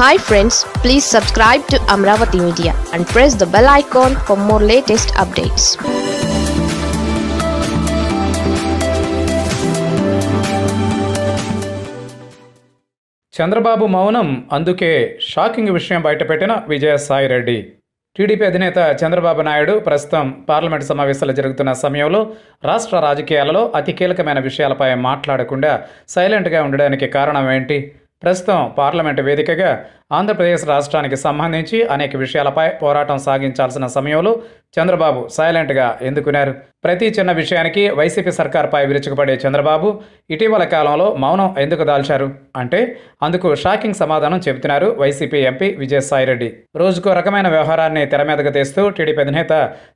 hi friends please subscribe to Amaravati media and press the bell icon for more latest updates Chandrababu మౌనం అందుకే shocking విషయం బయటపెట్టిన Vijayasai Reddy TDP అధినేత చంద్రబాబు నాయుడు ప్రస్తుతం parliament సమావేశాలు జరుగుతున్న సమయంలో రాష్ట్ర రాజకీయాలలో అతి కీలకమైన విషయాలపై మాట్లాడకుండా సైలెంట్గా ఉండడానికి కారణం ఏంటి ప్రస్తుతం పార్లమెంటు వేదికగా ఆంధ్రప్రదేశ్ రాష్ట్రానికి సంబంధించి అనేక విషయాలపై పోరాటం సాగించాల్సిన సమయంలో చంద్రబాబు సైలెంట్గా ఎందుకున్నారు ప్రతి చిన్న విషయానికి వైసీపీ సర్కార్పై విరుచుకుపడే చంద్రబాబు ఇటీవల కాలంలో మౌనం ఎందుకు దాల్చారు అంటే అందుకు షాకింగ్ సమాధానం చెబుతున్నారు వైసీపీ ఎంపీ విజయసాయిరెడ్డి రోజుకో రకమైన వ్యవహారాన్ని తెర మీదకు తెస్తూ టీడీపీ అధినేత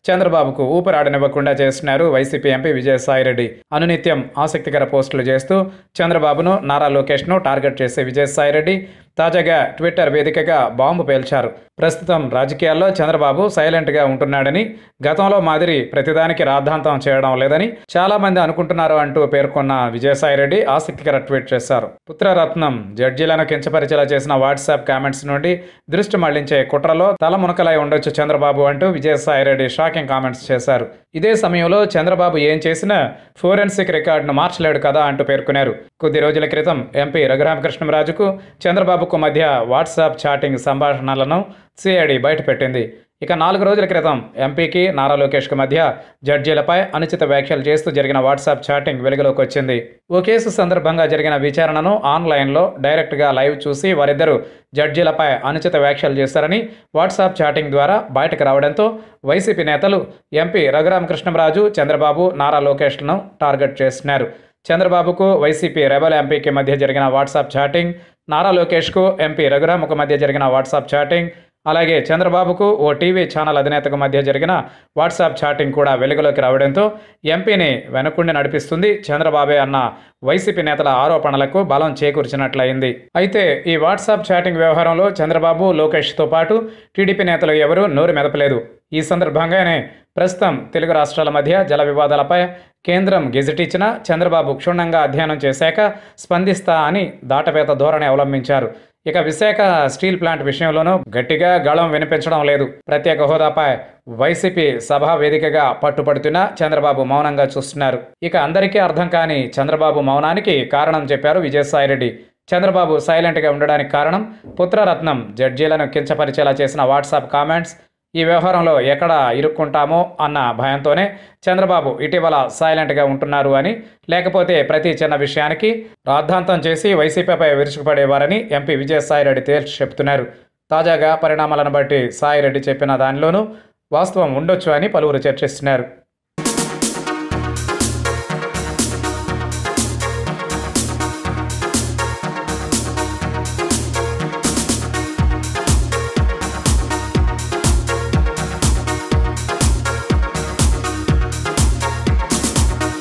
చంద్రబాబుకు ఊపిరాడనివ్వకుండా చేస్తున్నారు వైసీపీ ఎంపీ విజయసాయిరెడ్డి అనునిత్యం ఆసక్తికర పోస్టులు చేస్తూ చంద్రబాబును నారా లోకేష్ను టార్గెట్ చేసే విజయసాయిరెడ్డి తాజాగా ట్విట్టర్ వేదికగా బాంబు పేల్చారు ప్రస్తుతం రాజకీయాల్లో చంద్రబాబు సైలెంట్గా ఉంటున్నాడని గతంలో మాదిరి ప్రతిదానికి రాద్ధాంతం చేయడం లేదని చాలామంది అనుకుంటున్నారు అంటూ పేర్కొన్న విజయసాయిరెడ్డి ఆసక్తికర ట్వీట్ చేశారు పుత్రరత్నం జడ్జీలను కించపరిచేలా చేసిన వాట్సాప్ కామెంట్స్ నుండి దృష్టి మళ్లించే కుట్రలో తల మునకలై ఉండొచ్చు చంద్రబాబు అంటూ విజయసాయిరెడ్డి షాకింగ్ కామెంట్స్ చేశారు ఇదే సమయంలో చంద్రబాబు ఏం చేసినా ఫోరెన్సిక్ రికార్డును మార్చలేడు కదా అంటూ పేర్కొన్నారు కొద్ది రోజుల క్రితం ఎంపీ రఘురామకృష్ణరాజుకు చంద్రబాబుకు మధ్య వాట్సాప్ చాటింగ్ సంభాషణలను సిఐడి బయటపెట్టింది ఇక నాలుగు రోజుల క్రితం ఎంపీకి నారా లోకేష్కి మధ్య జడ్జీలపై అనుచిత వ్యాఖ్యలు చేస్తూ జరిగిన వాట్సాప్ చాటింగ్ వెలుగులోకి వచ్చింది ఓ కేసు సందర్భంగా జరిగిన విచారణను ఆన్లైన్లో డైరెక్ట్గా లైవ్ చూసి వారిద్దరూ జడ్జీలపై అనుచిత వ్యాఖ్యలు చేశారని వాట్సాప్ చాటింగ్ ద్వారా బయటకు రావడంతో వైసీపీ నేతలు ఎంపీ రఘురామకృష్ణరాజు చంద్రబాబు నారా లోకేష్లను టార్గెట్ చేస్తున్నారు చంద్రబాబుకు వైసీపీ రెబల్ ఎంపీకి మధ్య జరిగిన వాట్సాప్ చాటింగ్ నారా లోకేష్కు ఎంపీ రఘురామకు మధ్య జరిగిన వాట్సాప్ చాటింగ్ అలాగే చంద్రబాబుకు ఓ టీవీ ఛానల్ అధినేతకు మధ్య జరిగిన వాట్సాప్ చాటింగ్ కూడా వెలుగులోకి రావడంతో ఎంపీని వెనుకుండి నడిపిస్తుంది చంద్రబాబే అన్న వైసీపీ నేతల ఆరోపణలకు బలం చేకూర్చినట్లయింది అయితే ఈ వాట్సాప్ చాటింగ్ వ్యవహారంలో చంద్రబాబు లోకేష్తో పాటు టీడీపీ నేతలు ఎవరూ నోరు మెదపలేదు ఈ సందర్భంగానే ప్రస్తుతం తెలుగు రాష్ట్రాల మధ్య జల వివాదాలపై కేంద్రం గెజిట్ ఇచ్చిన చంద్రబాబు క్షుణ్ణంగా అధ్యయనం చేశాక స్పందిస్తా అని దాటవేత ధోరణి అవలంబించారు ఇక విశాఖ స్టీల్ ప్లాంట్ విషయంలోనూ గట్టిగా గళం వినిపించడం లేదు ప్రత్యేక హోదాపై వైసీపీ సభా వేదికగా పట్టుపడుతున్న చంద్రబాబు మౌనంగా చూస్తున్నారు ఇక అందరికీ అర్థం కాని చంద్రబాబు మౌనానికి కారణం చెప్పారు విజయసాయిరెడ్డి చంద్రబాబు సైలెంట్గా ఉండడానికి కారణం పుత్రరత్నం జడ్జీలను కించపరిచేలా చేసిన వాట్సాప్ కామెంట్స్ ఈ వ్యవహారంలో ఎక్కడ ఇరుక్కుంటామో అన్న భయంతోనే చంద్రబాబు ఇటీవల సైలెంట్గా ఉంటున్నారు అని లేకపోతే ప్రతి చిన్న విషయానికి రాద్ధాంతం చేసి వైసీపీపై విరుచుకుపడేవారని ఎంపీ విజయసాయిరెడ్డి తేల్చి చెప్తున్నారు తాజాగా పరిణామాలను బట్టి సాయిరెడ్డి చెప్పిన దానిలోనూ వాస్తవం ఉండొచ్చు అని పలువురు చర్చిస్తున్నారు